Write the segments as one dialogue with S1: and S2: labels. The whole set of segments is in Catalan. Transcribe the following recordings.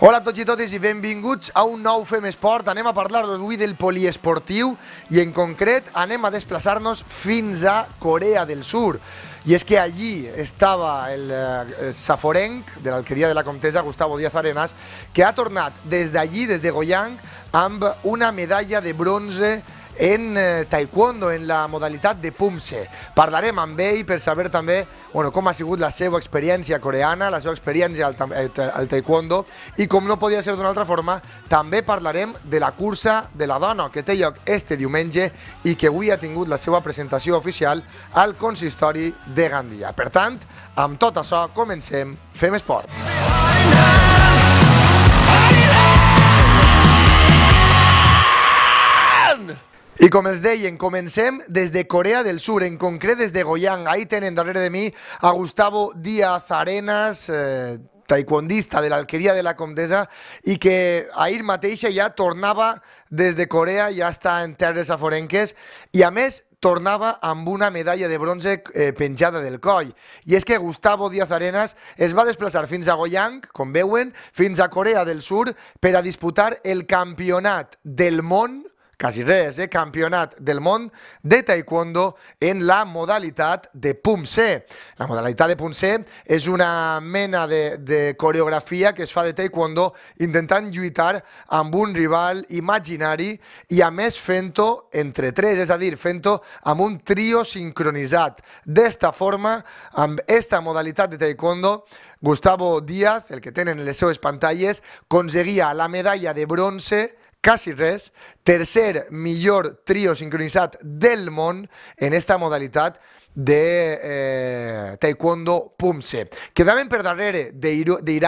S1: Hola a tots i totes i benvinguts a un nou Fem Esport. Anem a parlar-vos avui del poliesportiu i en concret anem a desplaçar-nos fins a Corea del Sur. I és que allí estava el eh, saforenc de l'alqueria de la comtesa, Gustavo Díaz Arenas, que ha tornat des d'allí, des de Goyang, amb una medalla de bronze en eh, taekwondo, en la modalitat de Pumse. Parlarem amb ell per saber també bueno, com ha sigut la seva experiència coreana, la seva experiència al, eh, al taekwondo i com no podia ser d'una altra forma, també parlarem de la cursa de la dona que té lloc este diumenge i que avui ha tingut la seva presentació oficial al consistori de Gandia. Per tant, amb tot això comencem Fem Esport. I com els deien, comencem des de Corea del Sur, en concret des de Goyang. Ahí tenen darrere de mi a Gustavo Díaz Arenas, eh, taekwondista de l'Alqueria de la Comtesa i que ahir mateixa ja tornava des de Corea, ja està en terres aforenques i a més tornava amb una medalla de bronze eh, penjada del coll. I és que Gustavo Díaz Arenas es va desplaçar fins a Goyang, com veuen, fins a Corea del Sur per a disputar el campionat del món quasi res, eh? Campionat del món de taekwondo en la modalitat de C. La modalitat de C és una mena de, de coreografia que es fa de taekwondo intentant lluitar amb un rival imaginari i a més fent-ho entre tres, és a dir, fent-ho amb un trio sincronitzat. D'esta forma, amb esta modalitat de taekwondo, Gustavo Díaz, el que tenen les seues pantalles, aconseguia la medalla de bronze Casi res, tercer mejor trío sincronizado del món en esta modalidad de eh, taekwondo pumse. Que en darrere de de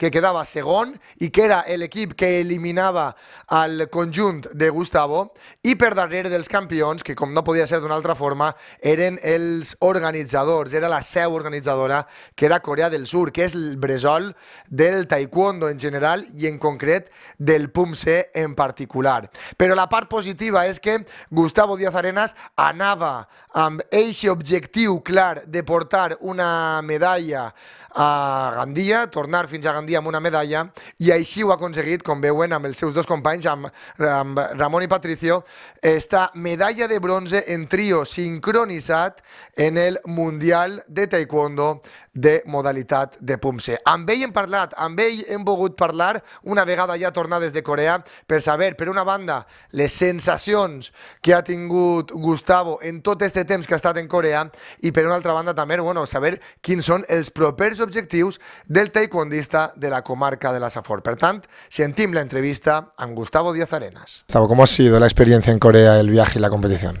S1: que quedava segon i que era l'equip que eliminava el conjunt de Gustavo i per darrere dels campions, que com no podia ser d'una altra forma, eren els organitzadors, era la seu organitzadora que era Corea del Sur, que és el bresol del taekwondo en general i en concret del Pumse en particular. Però la part positiva és que Gustavo Díaz Arenas anava amb eixe objectiu clar de portar una medalla a Gandia, tornar fins a Gandia amb una medalla, i així ho ha aconseguit, com veuen, amb els seus dos companys, amb, amb Ramon i Patricio, esta medalla de bronze en trio sincronitzat en el Mundial de Taekwondo de modalitat de Pumse. Amb ell hem parlat, amb ell hem parlar una vegada ja des de Corea per saber, per una banda, les sensacions que ha tingut Gustavo en todo este temps que ha estat en Corea y per una altra banda también, bueno, saber quins son els propers objectius del taekwondista de la comarca de la Safor. Per tant, sentim la entrevista amb Gustavo Díaz Arenas. Gustavo, ¿cómo ha sido la experiencia en Corea, el viaje y la competición?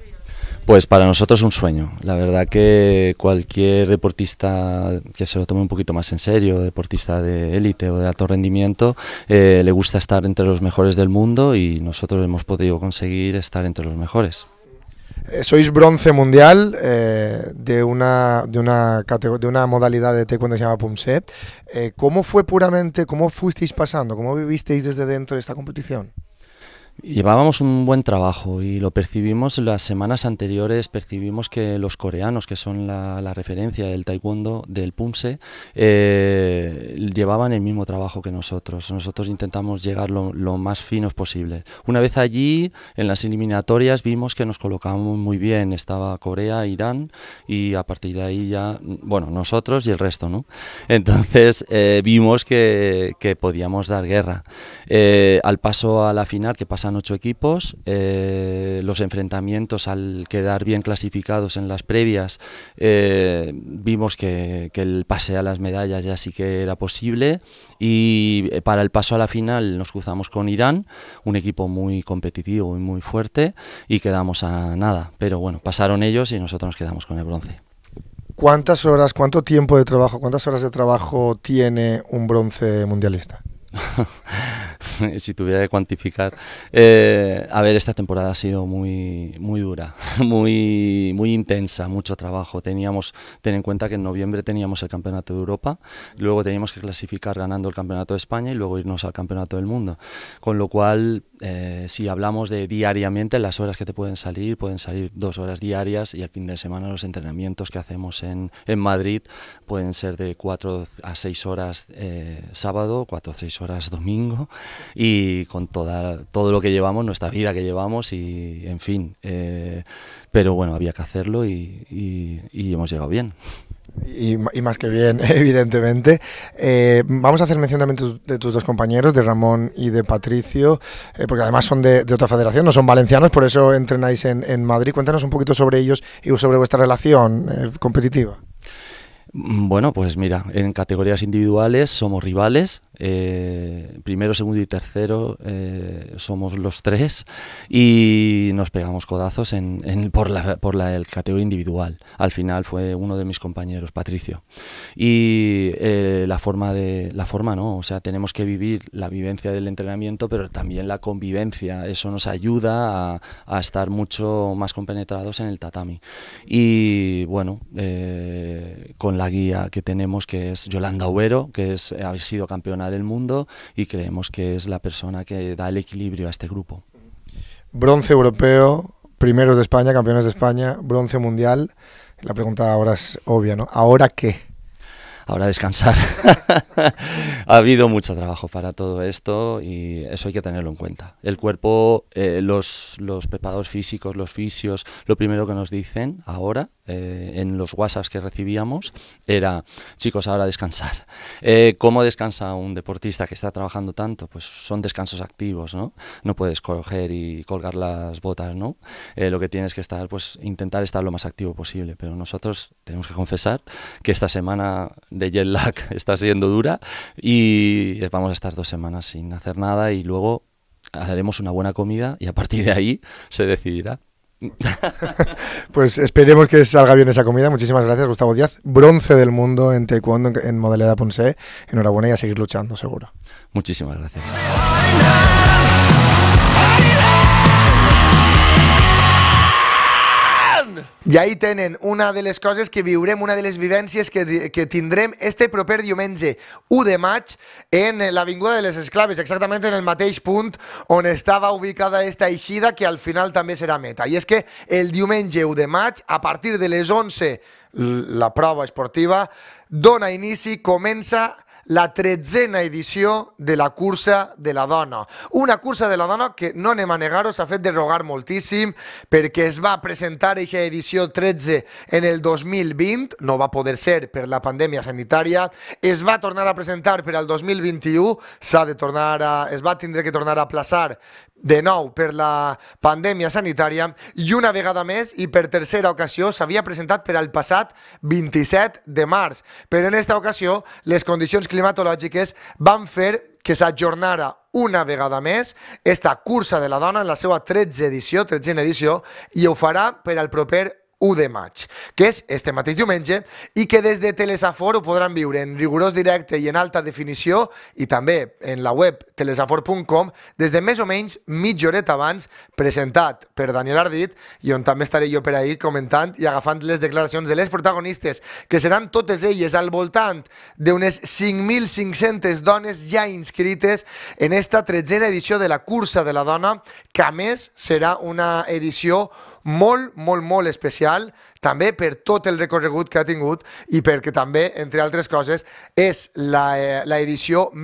S1: Pues para nosotros un sueño. La verdad que cualquier
S2: deportista que se lo tome un poquito más en serio, deportista de élite o de alto rendimiento, eh, le gusta estar entre los mejores del mundo y nosotros hemos podido conseguir estar entre los mejores.
S1: Eh, sois bronce mundial eh, de, una, de, una de una modalidad de taekwondo que se llama Pumse. ¿Cómo fue puramente, cómo fuisteis pasando, cómo vivisteis desde dentro de esta competición?
S2: Llevábamos un buen trabajo y lo percibimos las semanas anteriores, percibimos que los coreanos, que son la, referencia del taekwondo, del pumse, eh, llevaban el mismo trabajo que nosotros. Nosotros intentamos llegar lo, más finos posible. Una vez allí, en las eliminatorias, vimos que nos colocábamos muy bien. Estaba Corea, Irán y a partir de ahí ya, bueno, nosotros y el resto, ¿no? Entonces eh, vimos que, podíamos dar guerra. Eh, al paso a la final, que pasan ocho equipos. Eh, los enfrentamientos, al quedar bien clasificados en las previas, eh, vimos que, que, el pase a las medallas ya sí que era posible. Y eh, para el paso a la final nos cruzamos con Irán, un equipo muy competitivo y muy fuerte, y quedamos a nada. Pero bueno, pasaron ellos y nosotros nos quedamos con el bronce.
S1: ¿Cuántas horas, cuánto tiempo de trabajo, cuántas horas de trabajo tiene un bronce mundialista?
S2: si tuviera que cuantificar. Eh, a ver, esta temporada ha sido muy, muy dura, muy, muy intensa, mucho trabajo. Teníamos, ten en cuenta que en noviembre teníamos el Campeonato de Europa, luego teníamos que clasificar ganando el Campeonato de España y luego irnos al Campeonato del Mundo. Con lo cual, eh, si hablamos de diariamente, las horas que te pueden salir, pueden salir dos horas diarias y al fin de semana los entrenamientos que hacemos en, en Madrid pueden ser de cuatro a seis horas eh, sábado, cuatro a seis horas domingo y con toda, todo lo que llevamos, nuestra vida que llevamos y en fin. Eh, pero bueno, había que hacerlo y hemos llegado bien.
S1: Y, más que bien, evidentemente. Eh, vamos a hacer mención también de tus dos compañeros, de Ramón y de Patricio, eh, porque además son de, otra federación, no son valencianos, por eso entrenáis en, Madrid. Cuéntanos un poquito sobre ellos y sobre vuestra relación eh, competitiva.
S2: Bueno, pues mira, en categorías individuales somos rivales, eh, primero, segundo y tercero eh, somos los tres y nos pegamos codazos en, por la, por la el categoría individual. Al final fue uno de mis compañeros, Patricio. Y eh, la forma de la forma no, o sea, tenemos que vivir la vivencia del entrenamiento, pero también la convivencia. Eso nos ayuda a, estar mucho más compenetrados en el tatami. Y bueno, con la guía que tenemos, que es Yolanda Ubero, que es, ha sido campeona del mundo y creemos que es la persona que da el equilibrio a este grupo. Bronce
S1: europeo, primeros de España, campeones de España, bronce mundial. La pregunta ahora es obvia, ¿no? ¿Ahora qué?
S2: ahora descansar. ha habido mucho trabajo para todo esto y eso hay que tenerlo en cuenta. El cuerpo, eh, los, los preparadores físicos, los fisios, lo primero que nos dicen ahora eh, en los WhatsApps que recibíamos era, chicos, ahora descansar. Eh, ¿Cómo descansa un deportista que está trabajando tanto? Pues son descansos activos, ¿no? No puedes coger y colgar las botas, ¿no? lo que tienes que estar, pues intentar estar lo más activo posible. Pero nosotros tenemos que confesar que esta semana de jet lag está siendo dura y vamos a estar dos semanas sin hacer nada y luego haremos una buena comida y a partir de ahí se decidirá.
S1: pues esperemos que salga bien esa comida. Muchísimas gracias, Gustavo Díaz. Bronce del mundo en taekwondo en modalidad Ponce. Enhorabuena y a seguir luchando, seguro. Muchísimas gracias. I ahí tenen una de les coses que viurem, una de les vivències que, que tindrem este proper diumenge 1 de maig en l'Avinguda de les Esclaves, exactament en el mateix punt on estava ubicada esta eixida que al final també serà meta. I és que el diumenge 1 de maig, a partir de les 11, la prova esportiva dona inici, comença la tretzena edició de la cursa de la dona. Una cursa de la dona que no anem a negar-ho, s'ha fet derogar moltíssim perquè es va presentar aquesta edició 13 en el 2020, no va poder ser per la pandèmia sanitària, es va tornar a presentar per al 2021, s'ha de tornar a, es va tindre que tornar a plaçar de nou per la pandèmia sanitària i una vegada més i per tercera ocasió s'havia presentat per al passat 27 de març. Però en aquesta ocasió les condicions climàtiques climatològiques van fer que s'ajornara una vegada més esta cursa de la dona en la seva 13 edició, 13 edició, i ho farà per al proper 1 de maig, que és este mateix diumenge, i que des de Telesafor ho podran viure en rigorós directe i en alta definició, i també en la web telesafor.com, des de més o menys mitja horeta abans, presentat per Daniel Ardit, i on també estaré jo per ahir comentant i agafant les declaracions de les protagonistes, que seran totes elles al voltant d'unes 5.500 dones ja inscrites en esta tretzena edició de la cursa de la dona, que a més serà una edició molt, molt, molt especial també per tot el recorregut que ha tingut i perquè també, entre altres coses, és la eh,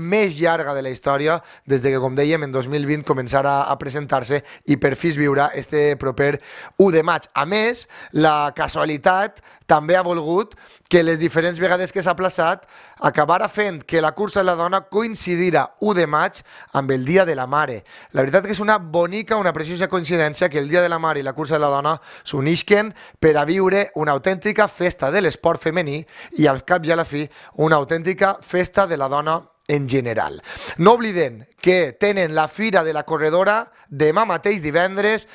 S1: més llarga de la història des de que, com dèiem, en 2020 començarà a presentar-se i per fi es viurà este proper 1 de maig. A més, la casualitat també ha volgut que les diferents vegades que s'ha plaçat acabara fent que la cursa de la dona coincidira 1 de maig amb el Dia de la Mare. La veritat que és una bonica, una preciosa coincidència que el Dia de la Mare i la cursa de la dona s'unisquen per a viure viure una autèntica festa de l'esport femení i al cap i a la fi una autèntica festa de la dona en general. No oblidem que tenen la Fira de la Corredora demà mateix divendres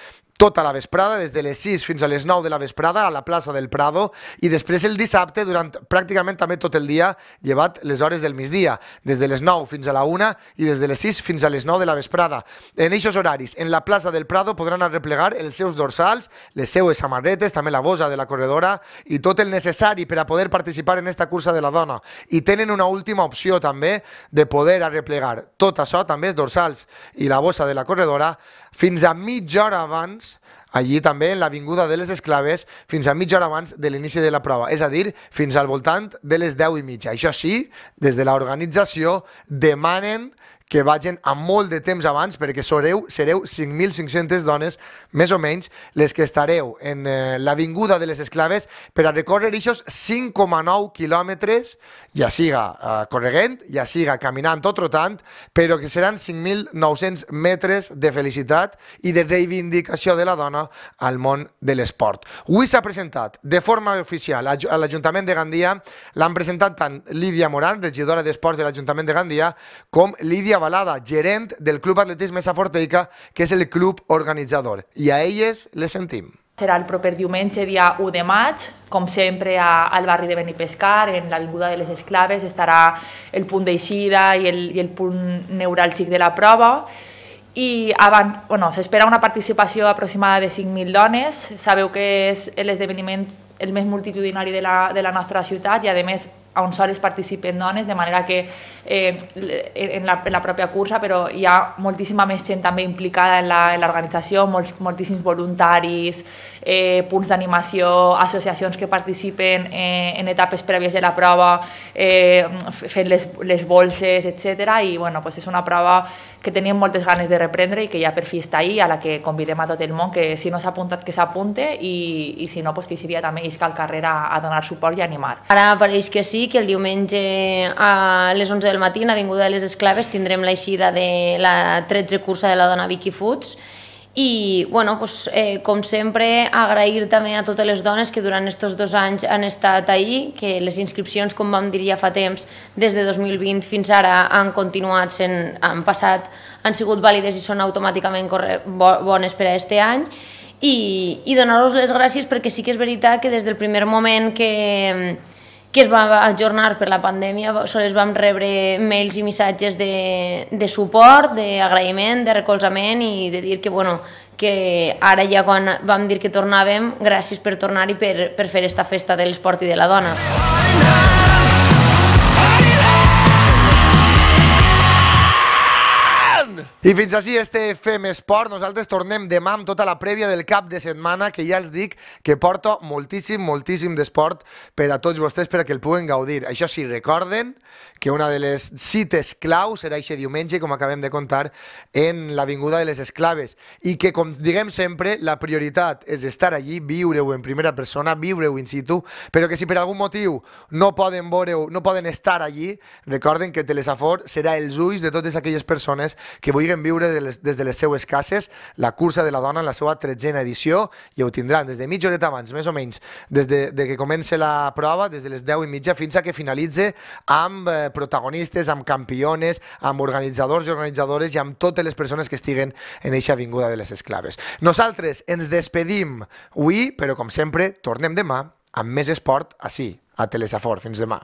S1: tota la vesprada, des de les 6 fins a les 9 de la vesprada a la plaça del Prado i després el dissabte durant pràcticament també tot el dia, llevat les hores del migdia, des de les 9 fins a la 1 i des de les 6 fins a les 9 de la vesprada. En aquests horaris, en la plaça del Prado podran arreplegar els seus dorsals, les seues samarretes, també la bosa de la corredora i tot el necessari per a poder participar en aquesta cursa de la dona. I tenen una última opció també de poder arreplegar tot això, també els dorsals i la bossa de la corredora, fins a mitja hora abans allí també, en l'Avinguda de les Esclaves, fins a mitja hora abans de l'inici de la prova, és a dir, fins al voltant de les 10 i mitja. Això sí, des de l'organització demanen que vagin amb molt de temps abans, perquè sereu, sereu 5.500 dones, més o menys, les que estareu en eh, l'Avinguda de les Esclaves per a recórrer aquests 5,9 quilòmetres, ja siga eh, correguent, ja siga caminant o trotant, però que seran 5.900 metres de felicitat i de reivindicació de la dona al món de l'esport. Avui s'ha presentat de forma oficial a l'Ajuntament de Gandia, l'han presentat tant Lídia Moran, regidora d'Esports de l'Ajuntament de Gandia, com Lídia Balada, gerent del Club Atletisme Saforteica, que és el club organitzador. I a elles les sentim.
S2: Serà el proper diumenge, dia 1 de maig, com sempre a, al barri de Benipescar, en l'Avinguda de les Esclaves, estarà el punt d'eixida i, el, i el punt neuràlgic de la prova. I abans, bueno, s'espera una participació aproximada de 5.000 dones. Sabeu que és l'esdeveniment el més multitudinari de la, de la nostra ciutat i, a més, on sols participen dones, de manera que eh, en, la, en la pròpia cursa però hi ha moltíssima més gent també implicada en l'organització, moltíssims voluntaris, eh, punts d'animació, associacions que participen eh, en etapes prèvies de la prova, eh, fent les, les bolses, etc. I bueno, pues és una prova que teníem moltes ganes de reprendre i que ja per fi està ahí, a la que convidem a tot el món que si no s'ha apuntat que s'apunte i, i si no, pues, que hi seria també isca al carrer a, a donar suport i animar.
S1: Ara pareix que sí, que el diumenge a les 11 del matí, en Avinguda de les Esclaves, tindrem l'eixida de la 13 cursa de la dona Vicky Foods i, bueno, pues, eh, com sempre, agrair també a totes les dones que durant aquests dos anys han estat ahir, que les inscripcions, com vam dir ja fa temps, des de 2020 fins ara han continuat sent, han passat, han sigut vàlides i són automàticament corre, bo, bones per a aquest any, i, i donar vos les gràcies perquè sí que és veritat que des del primer moment que, que es va ajornar per la pandèmia, sols vam rebre mails i missatges de, de suport, d'agraïment, de recolzament i de dir que, bueno, que ara ja quan vam dir que tornàvem, gràcies per tornar i per, per fer esta festa de l'esport i de la dona. Oh, I fins així este Fem Esport. Nosaltres tornem demà amb tota la prèvia del cap de setmana, que ja els dic que porto moltíssim, moltíssim d'esport per a tots vostès perquè el puguen gaudir. Això sí, recorden que una de les cites clau serà aquest diumenge, com acabem de contar, en l'Avinguda de les Esclaves. I que, com diguem sempre, la prioritat és estar allí, viure-ho en primera persona, viure-ho in situ, però que si per algun motiu no poden veure no poden estar allí, recorden que Telesafor serà els ulls de totes aquelles persones que que vulguin viure de les, des de les seues cases la cursa de la dona en la seva tretzena edició i ho tindran des de mitja horeta abans, més o menys, des de, de que comença la prova, des de les 10 i mitja fins a que finalitze amb eh, protagonistes, amb campiones, amb organitzadors i organitzadores i amb totes les persones que estiguen en eixa avinguda de les esclaves. Nosaltres ens despedim avui, però com sempre, tornem demà amb més esport així, a Telesafor. Fins demà.